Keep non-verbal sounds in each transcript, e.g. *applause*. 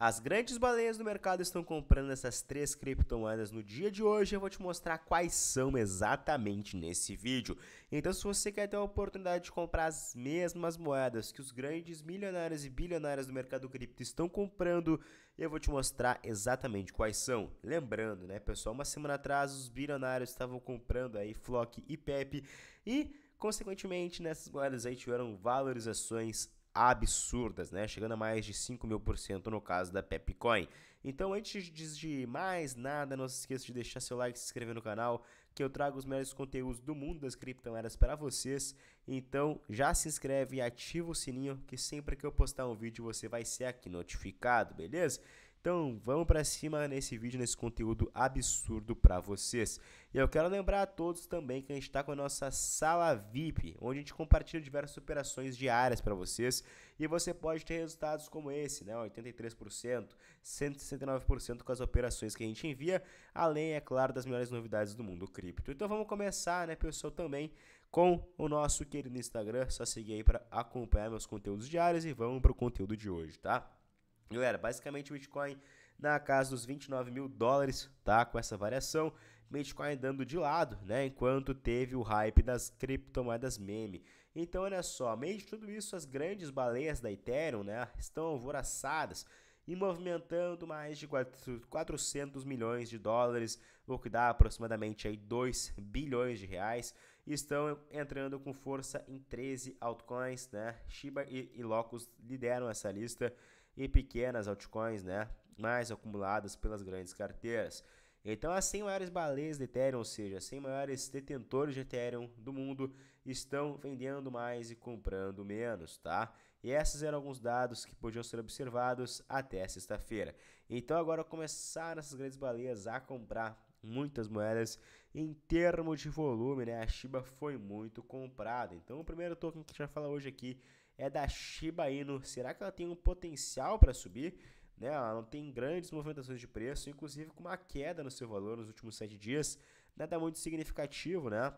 As grandes baleias do mercado estão comprando essas três criptomoedas no dia de hoje. Eu vou te mostrar quais são exatamente nesse vídeo. Então, se você quer ter a oportunidade de comprar as mesmas moedas que os grandes milionários e bilionários do mercado cripto estão comprando, eu vou te mostrar exatamente quais são. Lembrando, né, pessoal, uma semana atrás os bilionários estavam comprando aí Flock e Pepe e Consequentemente, nessas moedas aí tiveram valorizações absurdas, né? chegando a mais de 5 mil por cento no caso da Pepcoin. Então, antes de mais nada, não se esqueça de deixar seu like e se inscrever no canal, que eu trago os melhores conteúdos do mundo das criptomoedas para vocês. Então, já se inscreve e ativa o sininho, que sempre que eu postar um vídeo você vai ser aqui notificado, beleza? Então, vamos para cima nesse vídeo, nesse conteúdo absurdo para vocês. E eu quero lembrar a todos também que a gente está com a nossa sala VIP, onde a gente compartilha diversas operações diárias para vocês e você pode ter resultados como esse, né? 83%, 169% com as operações que a gente envia, além, é claro, das melhores novidades do mundo cripto. Então vamos começar, né, pessoal, também com o nosso querido Instagram. Só seguir aí para acompanhar meus conteúdos diários e vamos para o conteúdo de hoje, tá? Galera, basicamente o Bitcoin na casa dos 29 mil dólares, tá? Com essa variação, Bitcoin dando de lado, né? Enquanto teve o hype das criptomoedas meme. Então, olha só, meio de tudo isso, as grandes baleias da Ethereum, né? Estão alvoraçadas e movimentando mais de 400 milhões de dólares, o que dá aproximadamente aí 2 bilhões de reais. Estão entrando com força em 13 altcoins, né? Shiba e, e Locus lideram essa lista e pequenas altcoins, né? Mais acumuladas pelas grandes carteiras. Então, as 100 maiores baleias de Ethereum, ou seja, 100 maiores detentores de Ethereum do mundo, estão vendendo mais e comprando menos, tá? E esses eram alguns dados que podiam ser observados até sexta-feira. Então, agora começaram essas grandes baleias a comprar muitas moedas em termos de volume, né? A Shiba foi muito comprada. Então, o primeiro token que a gente vai falar hoje aqui é da Shiba Inu. Será que ela tem um potencial para subir? Né? Ela não tem grandes movimentações de preço, inclusive com uma queda no seu valor nos últimos 7 dias. Nada muito significativo, né?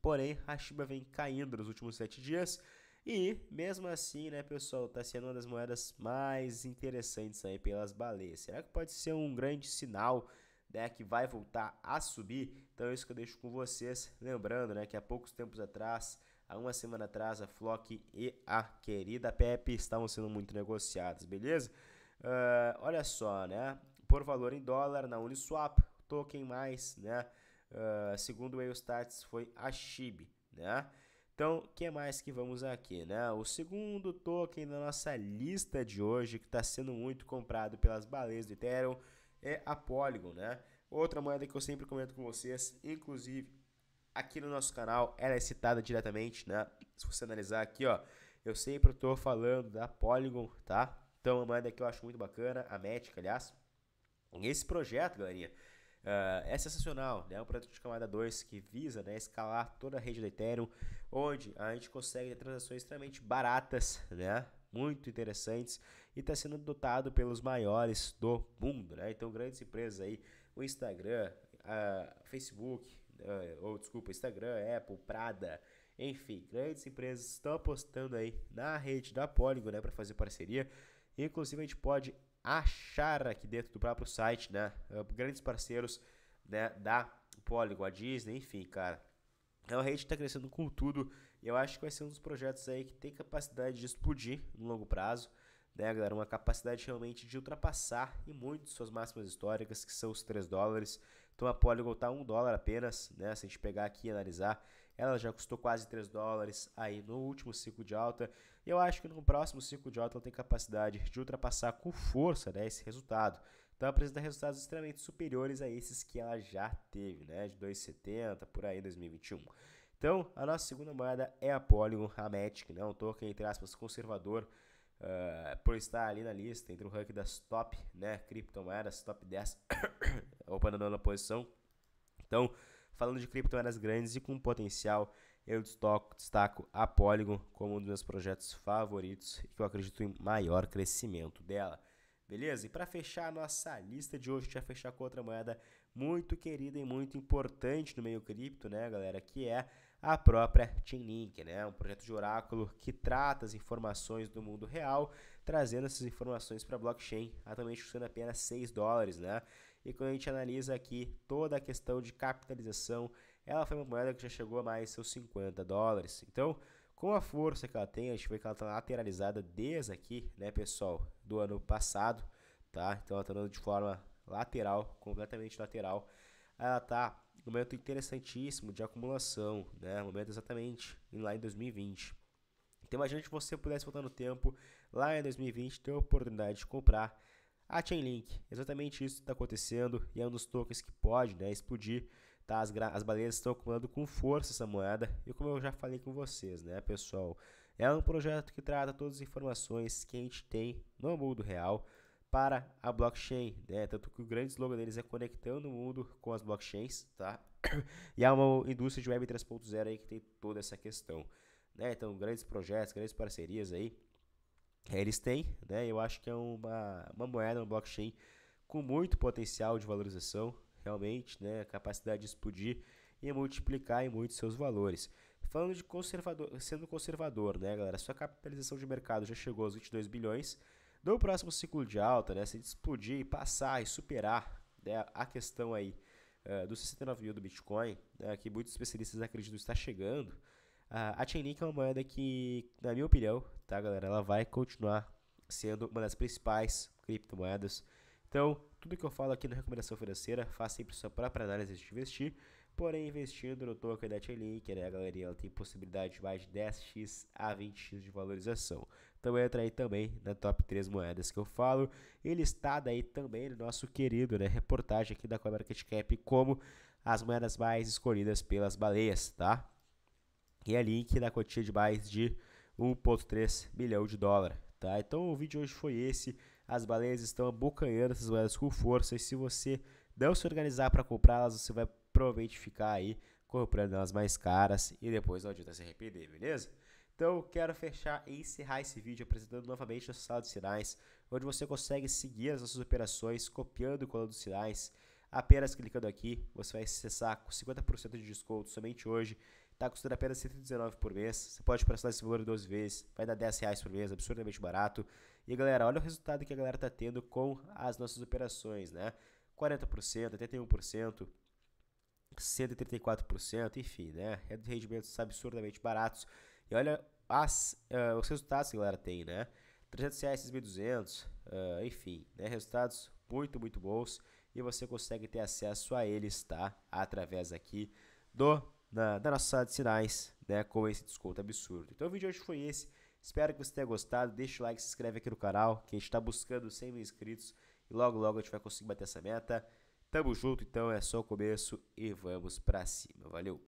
Porém, a Shiba vem caindo nos últimos 7 dias. E mesmo assim, né, pessoal, está sendo uma das moedas mais interessantes aí pelas baleias. Será que pode ser um grande sinal, né, que vai voltar a subir? Então é isso que eu deixo com vocês, lembrando, né, que há poucos tempos atrás Há uma semana atrás, a Flock e a querida Pepe estavam sendo muito negociadas, beleza? Uh, olha só, né? Por valor em dólar na Uniswap, token mais, né? Uh, segundo o Eustats, foi a SHIB, né? Então, o que mais que vamos aqui, né? O segundo token da nossa lista de hoje, que está sendo muito comprado pelas baleias do Ethereum, é a Polygon, né? Outra moeda que eu sempre comento com vocês, inclusive aqui no nosso canal, ela é citada diretamente, né? Se você analisar aqui, ó, eu sempre estou falando da Polygon, tá? Então, é a moeda que eu acho muito bacana, a Matic, aliás. Esse projeto, galerinha, uh, é sensacional, né? É um projeto de camada 2 que visa né, escalar toda a rede do Ethereum, onde a gente consegue transações extremamente baratas, né? Muito interessantes e está sendo dotado pelos maiores do mundo, né? Então, grandes empresas aí, o Instagram, a ah, Facebook, uh, ou desculpa, Instagram, Apple, Prada, enfim, grandes empresas estão apostando aí na rede da Polygon, né, para fazer parceria. Inclusive a gente pode achar aqui dentro do próprio site, né, ah, grandes parceiros, né, da Polygon, a Disney, enfim, cara. É uma rede que está crescendo com tudo e eu acho que vai ser um dos projetos aí que tem capacidade de explodir no longo prazo né, galera? Uma capacidade realmente de ultrapassar e muito suas máximas históricas, que são os 3 dólares. Então a Polygon está 1 dólar apenas, né? Se a gente pegar aqui e analisar, ela já custou quase 3 dólares aí no último ciclo de alta. E eu acho que no próximo ciclo de alta ela tem capacidade de ultrapassar com força né, esse resultado. Então ela apresenta resultados extremamente superiores a esses que ela já teve, né? De 2,70 por aí em 2021. Então, a nossa segunda moeda é a Polygon, a Matic, né? um token, entre aspas, conservador, uh, por estar ali na lista, entre o ranking das top né? criptomoedas, top 10 é ou para operando na posição. Então, falando de criptomoedas grandes e com potencial, eu destaco, destaco a Polygon como um dos meus projetos favoritos e que eu acredito em maior crescimento dela. Beleza? E para fechar a nossa lista de hoje, vai fechar com outra moeda muito querida e muito importante no meio cripto, né, galera? Que é a própria Chainlink, né? Um projeto de oráculo que trata as informações do mundo real, trazendo essas informações para blockchain, atualmente custando apenas 6 dólares, né? E quando a gente analisa aqui toda a questão de capitalização, ela foi uma moeda que já chegou a mais seus 50 dólares. Então, com a força que ela tem, a gente vê que ela está lateralizada desde aqui, né, pessoal, do ano passado, tá? Então ela está andando de forma lateral, completamente lateral. Ela está num momento interessantíssimo de acumulação, né? Um momento exatamente lá em 2020. Então imagina se você pudesse voltar no tempo, lá em 2020, ter a oportunidade de comprar a Chainlink. Exatamente isso está acontecendo e é um dos tokens que pode né, explodir. Tá? As, as baleias estão acumulando com força essa moeda e como eu já falei com vocês, né, pessoal, é um projeto que trata todas as informações que a gente tem no mundo real para a blockchain, né? Tanto que o grande slogan deles é conectando o mundo com as blockchains, tá? *coughs* E é uma indústria de web 3.0 aí que tem toda essa questão, né? Então, grandes projetos, grandes parcerias aí eles têm, né? Eu acho que é uma, uma moeda, um blockchain com muito potencial de valorização, realmente, né? A capacidade de explodir e multiplicar em muito seus valores. Falando de conservador, sendo conservador, né, galera? Sua capitalização de mercado já chegou aos 22 bilhões. No próximo ciclo de alta, né, se explodir e passar e superar né, a questão aí uh, dos 69 mil do Bitcoin, né, que muitos especialistas acreditam estar chegando, a Chainlink é uma moeda que, na minha opinião, tá, galera, ela vai continuar sendo uma das principais criptomoedas. Então, tudo que eu falo aqui na recomendação financeira, faça sempre sua própria análise de investir. Porém, investindo no token da Chainlink, né, a galeria ela tem possibilidade de mais de 10x a 20x de valorização. Então entra aí também na top 3 moedas que eu falo. Ele está aí também no nosso querido né, reportagem aqui da CoinMarketCap como as moedas mais escolhidas pelas baleias, tá? e é a Link na quantia de mais de 1,3 bilhão de dólar. Tá? Então o vídeo de hoje foi esse. As baleias estão abocanhando essas moedas com força e se você não se organizar para comprá-las, você vai provavelmente ficar aí comprando elas mais caras e depois não adianta se arrepender, beleza? Então, quero fechar e encerrar esse vídeo apresentando novamente nossa sala de sinais, onde você consegue seguir as nossas operações copiando e colando sinais. Apenas clicando aqui, você vai acessar com 50% de desconto somente hoje está custando apenas 119 por mês. Você pode parcelar esse valor 12 vezes, vai dar 10 reais por mês, absurdamente barato. E galera, olha o resultado que a galera está tendo com as nossas operações, né? 40%, 81%. 134%, enfim, né? Rendimentos absurdamente baratos. E olha as, uh, os resultados que a galera tem, né? 300 reais, 1200, uh, eh, enfim, né? Resultados muito, muito bons. E você consegue ter acesso a eles, tá? Através aqui do da, da nossa sala de sinais, né, com esse desconto absurdo. Então o vídeo de hoje foi esse. Espero que você tenha gostado. Deixa o like, se inscreve aqui no canal, que a gente está buscando 100 mil inscritos e logo logo a gente vai conseguir bater essa meta. Tamo junto, então é só o começo e vamos para cima. Valeu!